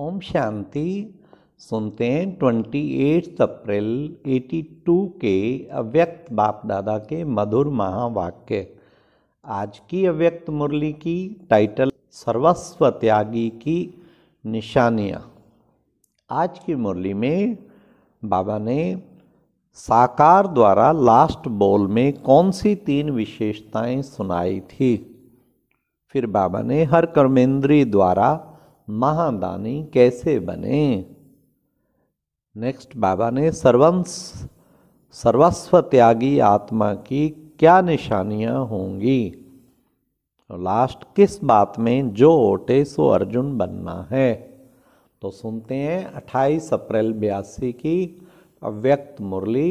ओम शांति सुनते हैं twenty eight April eighty two के अव्यक्त बाप दादा के मधुर महावाक्य आज की अव्यक्त मुरली की टाइटल सर्वस्व त्यागी की निशानियाँ आज की मुरली में बाबा ने साकार द्वारा लास्ट बोल में कौन सी तीन विशेषताएं सुनाई थी फिर बाबा ने हर कर्मेंद्री द्वारा महादानी कैसे बने नेक्स्ट बाबा ने सर्वंस सर्वस्व त्यागी आत्मा की क्या निशानियां होंगी और लास्ट किस बात में जो ओटे सो अर्जुन बनना है तो सुनते हैं 28 अप्रैल बयासी की अव्यक्त मुरली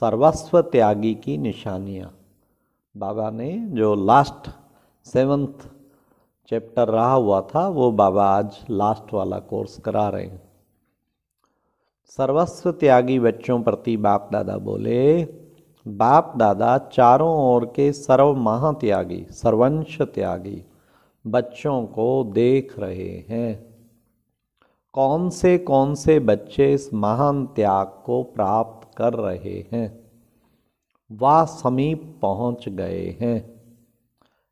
सर्वस्व त्यागी की निशानियाँ बाबा ने जो लास्ट सेवंथ चैप्टर रहा हुआ था वो बाबा आज लास्ट वाला कोर्स करा रहे हैं सर्वस्व त्यागी बच्चों प्रति बाप दादा बोले बाप दादा चारों ओर के सर्व महात्यागी सर्वंश त्यागी बच्चों को देख रहे हैं कौन से कौन से बच्चे इस महान त्याग को प्राप्त कर रहे हैं वह समीप पहुंच गए हैं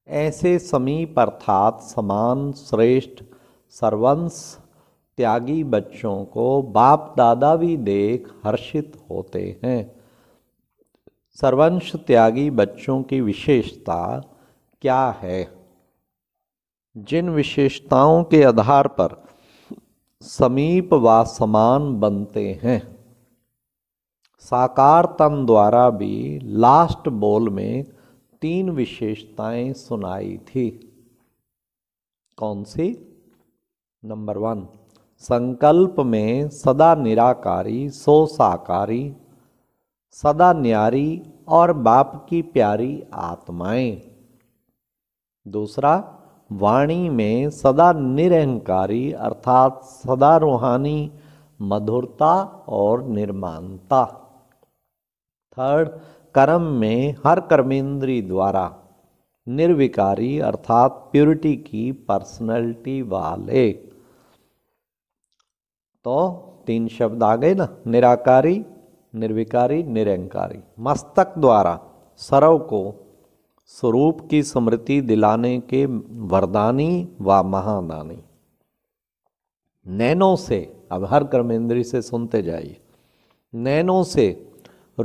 ऐसे समीप अर्थात समान श्रेष्ठ सर्वंश त्यागी बच्चों को बाप दादा भी देख हर्षित होते हैं सर्वंश त्यागी बच्चों की विशेषता क्या है जिन विशेषताओं के आधार पर समीप व समान बनते हैं साकार तन द्वारा भी लास्ट बोल में तीन विशेषताएं सुनाई थी कौन सी नंबर वन संकल्प में सदा निराकारी सो साकारी सदा न्यारी और बाप की प्यारी आत्माएं दूसरा वाणी में सदा निरहंकारी अर्थात सदा रूहानी मधुरता और निर्माणता थर्ड कर्म में हर कर्मेंद्री द्वारा निर्विकारी अर्थात प्योरिटी की पर्सनैलिटी वाले तो तीन शब्द आ गए ना निराकारी निर्विकारी निरंकारी मस्तक द्वारा सरव को स्वरूप की स्मृति दिलाने के वरदानी व महादानी नैनों से अब हर कर्मेंद्री से सुनते जाइए नैनों से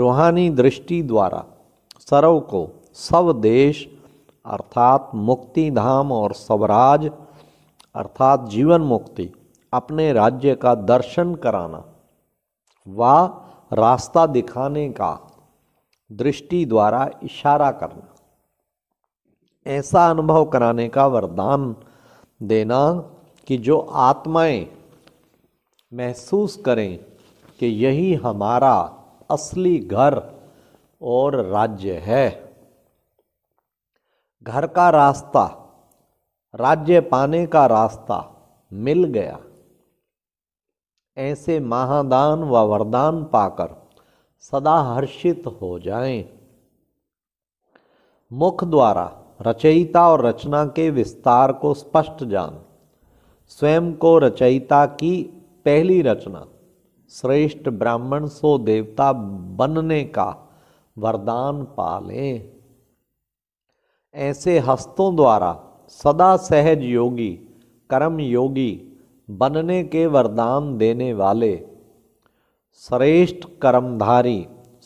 रूहानी दृष्टि द्वारा सर्व को देश अर्थात मुक्ति धाम और स्वराज अर्थात जीवन मुक्ति अपने राज्य का दर्शन कराना व रास्ता दिखाने का दृष्टि द्वारा इशारा करना ऐसा अनुभव कराने का वरदान देना कि जो आत्माएं महसूस करें कि यही हमारा असली घर और राज्य है घर का रास्ता राज्य पाने का रास्ता मिल गया ऐसे महादान व वरदान पाकर सदा हर्षित हो जाएं। मुख द्वारा रचयिता और रचना के विस्तार को स्पष्ट जान स्वयं को रचयिता की पहली रचना श्रेष्ठ ब्राह्मण सो देवता बनने का वरदान पा लें ऐसे हस्तों द्वारा सदा सहज योगी कर्म योगी बनने के वरदान देने वाले श्रेष्ठ कर्मधारी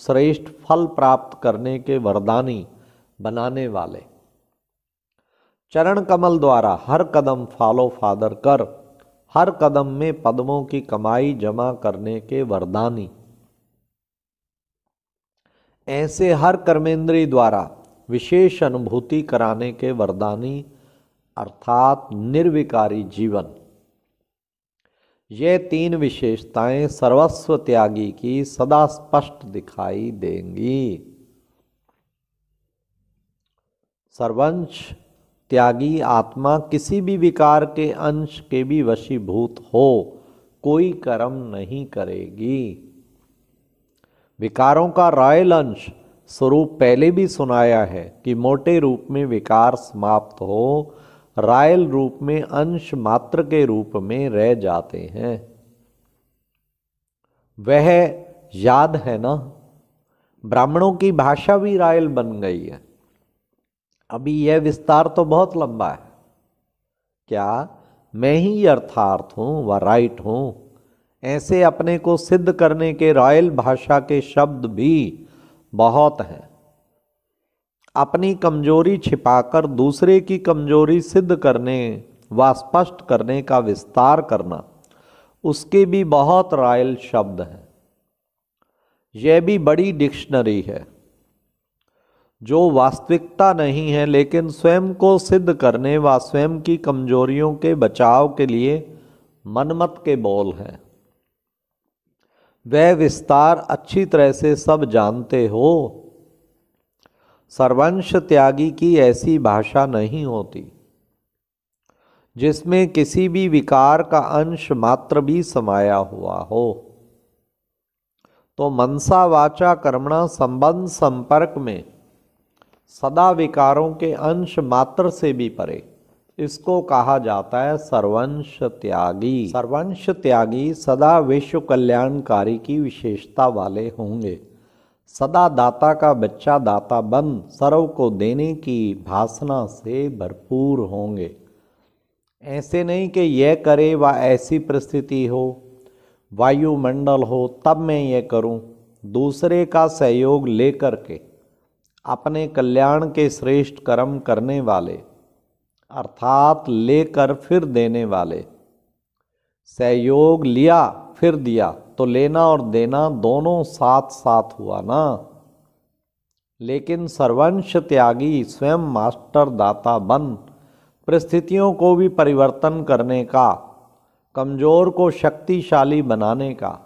श्रेष्ठ फल प्राप्त करने के वरदानी बनाने वाले चरण कमल द्वारा हर कदम फॉलो फादर कर हर कदम में पद्मों की कमाई जमा करने के वरदानी ऐसे हर कर्मेंद्री द्वारा विशेष अनुभूति कराने के वरदानी अर्थात निर्विकारी जीवन ये तीन विशेषताएं सर्वस्व त्यागी की सदा स्पष्ट दिखाई देंगी सर्वंश त्यागी आत्मा किसी भी विकार के अंश के भी वशीभूत हो कोई कर्म नहीं करेगी विकारों का रॉयल अंश स्वरूप पहले भी सुनाया है कि मोटे रूप में विकार समाप्त हो रायल रूप में अंश मात्र के रूप में रह जाते हैं वह याद है ना ब्राह्मणों की भाषा भी रायल बन गई है अभी यह विस्तार तो बहुत लंबा है क्या मैं ही अर्थार्थ हूँ व राइट हूँ ऐसे अपने को सिद्ध करने के रॉयल भाषा के शब्द भी बहुत हैं अपनी कमजोरी छिपाकर दूसरे की कमजोरी सिद्ध करने व स्पष्ट करने का विस्तार करना उसके भी बहुत रॉयल शब्द हैं यह भी बड़ी डिक्शनरी है जो वास्तविकता नहीं है लेकिन स्वयं को सिद्ध करने व स्वयं की कमजोरियों के बचाव के लिए मनमत के बोल हैं वह विस्तार अच्छी तरह से सब जानते हो सर्वंश त्यागी की ऐसी भाषा नहीं होती जिसमें किसी भी विकार का अंश मात्र भी समाया हुआ हो तो मनसा वाचा कर्मणा संबंध संपर्क में सदा विकारों के अंश मात्र से भी परे इसको कहा जाता है सर्वंश त्यागी सर्वंश त्यागी सदा विश्व कल्याणकारी की विशेषता वाले होंगे सदा दाता का बच्चा दाता बन सर्व को देने की भासना से भरपूर होंगे ऐसे नहीं कि यह करे व ऐसी परिस्थिति हो वायुमंडल हो तब मैं ये करूं दूसरे का सहयोग लेकर के अपने कल्याण के श्रेष्ठ कर्म करने वाले अर्थात लेकर फिर देने वाले सहयोग लिया फिर दिया तो लेना और देना दोनों साथ साथ हुआ ना लेकिन सर्वंश त्यागी स्वयं मास्टर दाता बन परिस्थितियों को भी परिवर्तन करने का कमज़ोर को शक्तिशाली बनाने का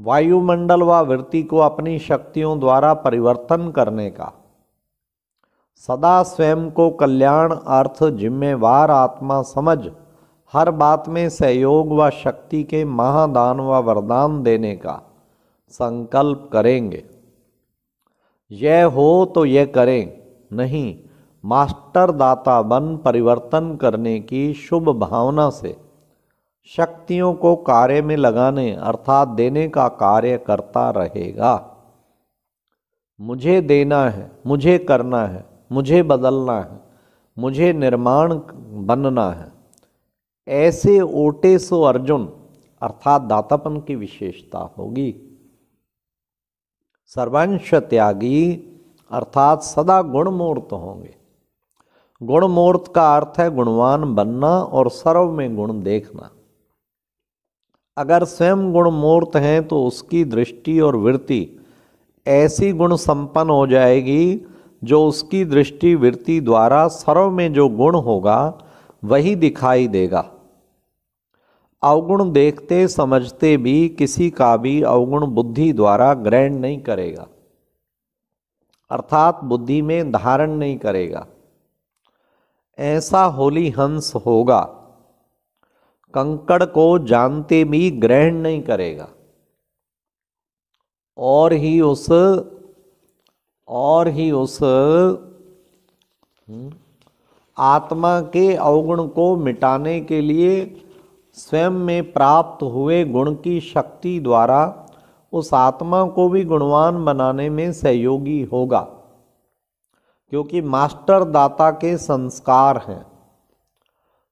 वायुमंडल व वृत्ति को अपनी शक्तियों द्वारा परिवर्तन करने का सदा स्वयं को कल्याण अर्थ जिम्मेवार आत्मा समझ हर बात में सहयोग व शक्ति के महादान व वरदान देने का संकल्प करेंगे यह हो तो यह करें नहीं मास्टर दाता बन परिवर्तन करने की शुभ भावना से शक्तियों को कार्य में लगाने अर्थात देने का कार्य करता रहेगा मुझे देना है मुझे करना है मुझे बदलना है मुझे निर्माण बनना है ऐसे ओटे सो अर्जुन अर्थात दातापन की विशेषता होगी सर्वंश त्यागी अर्थात सदा गुणमूर्त होंगे गुणमूर्त का अर्थ है गुणवान बनना और सर्व में गुण देखना अगर स्वयं गुण मूर्त हैं तो उसकी दृष्टि और वृत्ति ऐसी गुण संपन्न हो जाएगी जो उसकी दृष्टि वृत्ति द्वारा सर्व में जो गुण होगा वही दिखाई देगा अवगुण देखते समझते भी किसी का भी अवगुण बुद्धि द्वारा ग्रहण नहीं करेगा अर्थात बुद्धि में धारण नहीं करेगा ऐसा होली हंस होगा कंकड़ को जानते भी ग्रहण नहीं करेगा और ही उस और ही उस हम्म, आत्मा के अवगुण को मिटाने के लिए स्वयं में प्राप्त हुए गुण की शक्ति द्वारा उस आत्मा को भी गुणवान बनाने में सहयोगी होगा क्योंकि मास्टर दाता के संस्कार हैं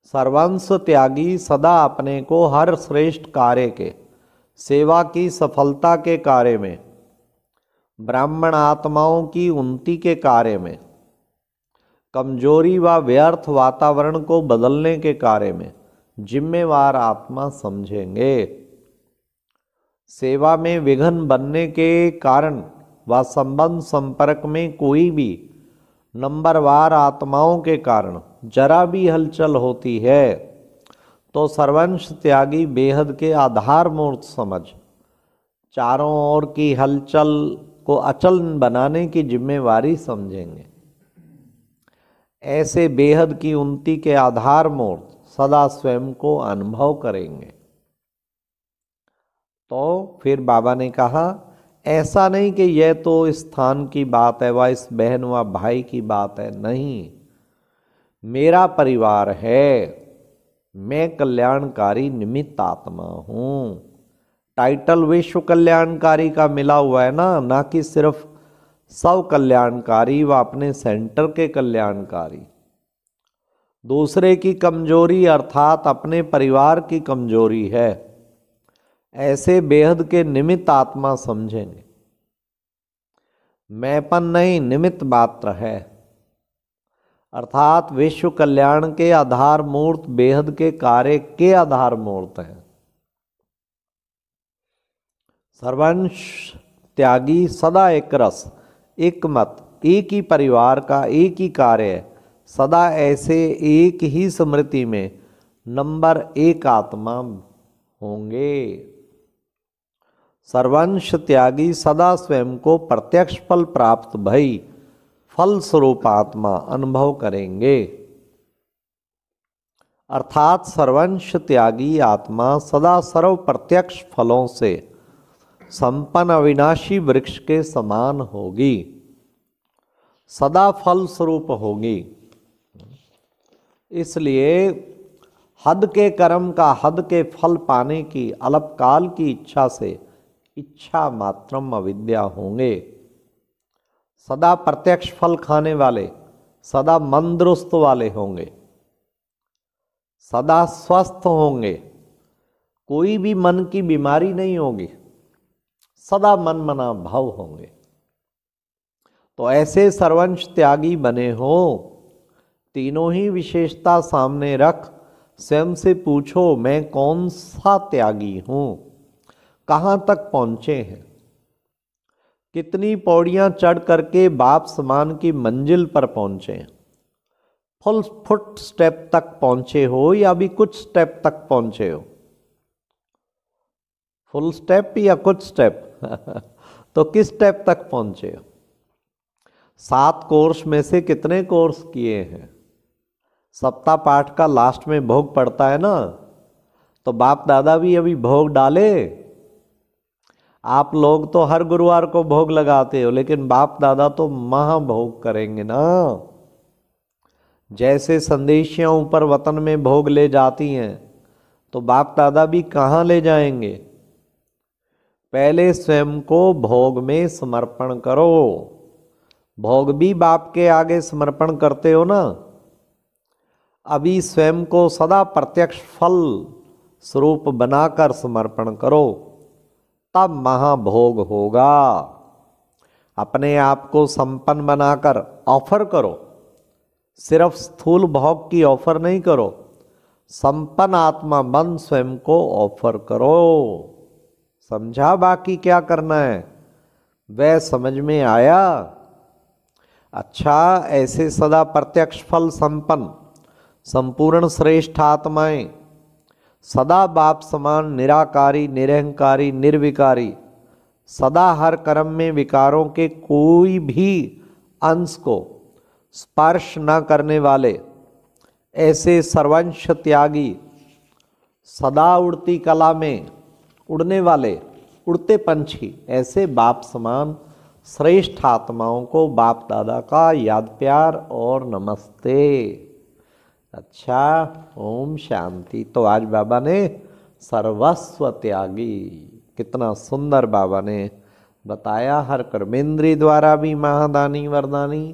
सर्वंश त्यागी सदा अपने को हर श्रेष्ठ कार्य के सेवा की सफलता के कार्य में ब्राह्मण आत्माओं की उन्नति के कार्य में कमजोरी व वा व्यर्थ वातावरण को बदलने के कार्य में जिम्मेवार आत्मा समझेंगे सेवा में विघन बनने के कारण व संबंध संपर्क में कोई भी नंबरवार आत्माओं के कारण जरा भी हलचल होती है तो सर्वंश त्यागी बेहद के आधार मूर्त समझ चारों ओर की हलचल को अचल बनाने की जिम्मेवारी समझेंगे ऐसे बेहद की उन्नति के आधार मूर्त सदा स्वयं को अनुभव करेंगे तो फिर बाबा ने कहा ऐसा नहीं कि यह तो स्थान की बात है व इस बहन व भाई की बात है नहीं मेरा परिवार है मैं कल्याणकारी निमित्त आत्मा हूँ टाइटल विश्व कल्याणकारी का मिला हुआ है ना ना कि सिर्फ सब कल्याणकारी व अपने सेंटर के कल्याणकारी दूसरे की कमजोरी अर्थात अपने परिवार की कमजोरी है ऐसे बेहद के निमित्त आत्मा समझेंगे मैंपन नहीं निमित्त मात्र है अर्थात विश्व कल्याण के आधार मूर्त बेहद के कार्य के आधार मूर्त हैं सर्वंश त्यागी सदा एक रस एक मत एक ही परिवार का एक ही कार्य सदा ऐसे एक ही स्मृति में नंबर एक आत्मा होंगे सर्वंश त्यागी सदा स्वयं को प्रत्यक्ष फल प्राप्त भई फल स्वरूप आत्मा अनुभव करेंगे अर्थात सर्वंश त्यागी आत्मा सदा सर्व प्रत्यक्ष फलों से संपन्न अविनाशी वृक्ष के समान होगी सदा फल स्वरूप होगी इसलिए हद के कर्म का हद के फल पाने की अलपकाल की इच्छा से इच्छा मात्रम अविद्या होंगे सदा प्रत्यक्ष फल खाने वाले सदा मंदरुस्त वाले होंगे सदा स्वस्थ होंगे कोई भी मन की बीमारी नहीं होगी सदा मन मना भाव होंगे तो ऐसे सर्वंश त्यागी बने हो तीनों ही विशेषता सामने रख स्वयं से पूछो मैं कौन सा त्यागी हूँ कहाँ तक पहुंचे हैं कितनी पौड़ियाँ चढ़ करके बाप समान की मंजिल पर पहुँचे फुल फुट स्टेप तक पहुँचे हो या अभी कुछ स्टेप तक पहुँचे हो फुल स्टेप या कुछ स्टेप तो किस स्टेप तक पहुँचे हो सात कोर्स में से कितने कोर्स किए हैं सप्ताह पाठ का लास्ट में भोग पड़ता है ना तो बाप दादा भी अभी भोग डाले आप लोग तो हर गुरुवार को भोग लगाते हो लेकिन बाप दादा तो महाभोग करेंगे ना जैसे संदेशियां ऊपर वतन में भोग ले जाती हैं तो बाप दादा भी कहाँ ले जाएंगे पहले स्वयं को भोग में समर्पण करो भोग भी बाप के आगे समर्पण करते हो ना अभी स्वयं को सदा प्रत्यक्ष फल स्वरूप बनाकर समर्पण करो तब महाभोग होगा अपने आप को संपन्न बनाकर ऑफर करो सिर्फ स्थूल भोग की ऑफर नहीं करो संपन्न आत्मा मन स्वयं को ऑफर करो समझा बाकी क्या करना है वह समझ में आया अच्छा ऐसे सदा प्रत्यक्ष फल संपन्न संपूर्ण श्रेष्ठ आत्माएं सदा बाप समान निराकारी निरहंकारी निर्विकारी सदा हर कर्म में विकारों के कोई भी अंश को स्पर्श न करने वाले ऐसे सर्वंश त्यागी सदा उड़ती कला में उड़ने वाले उड़ते पंछी ऐसे बाप समान श्रेष्ठ आत्माओं को बाप दादा का याद प्यार और नमस्ते अच्छा ओम शांति तो आज बाबा ने सर्वस्व त्यागी कितना सुंदर बाबा ने बताया हर कर्मेंद्री द्वारा भी महादानी वरदानी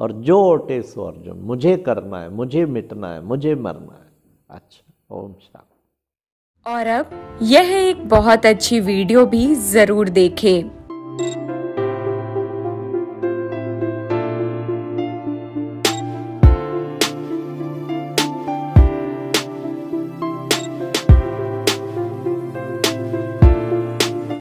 और जो ओटे सो अर्जुन मुझे करना है मुझे मिटना है मुझे मरना है अच्छा ओम शांति और अब यह एक बहुत अच्छी वीडियो भी जरूर देखें।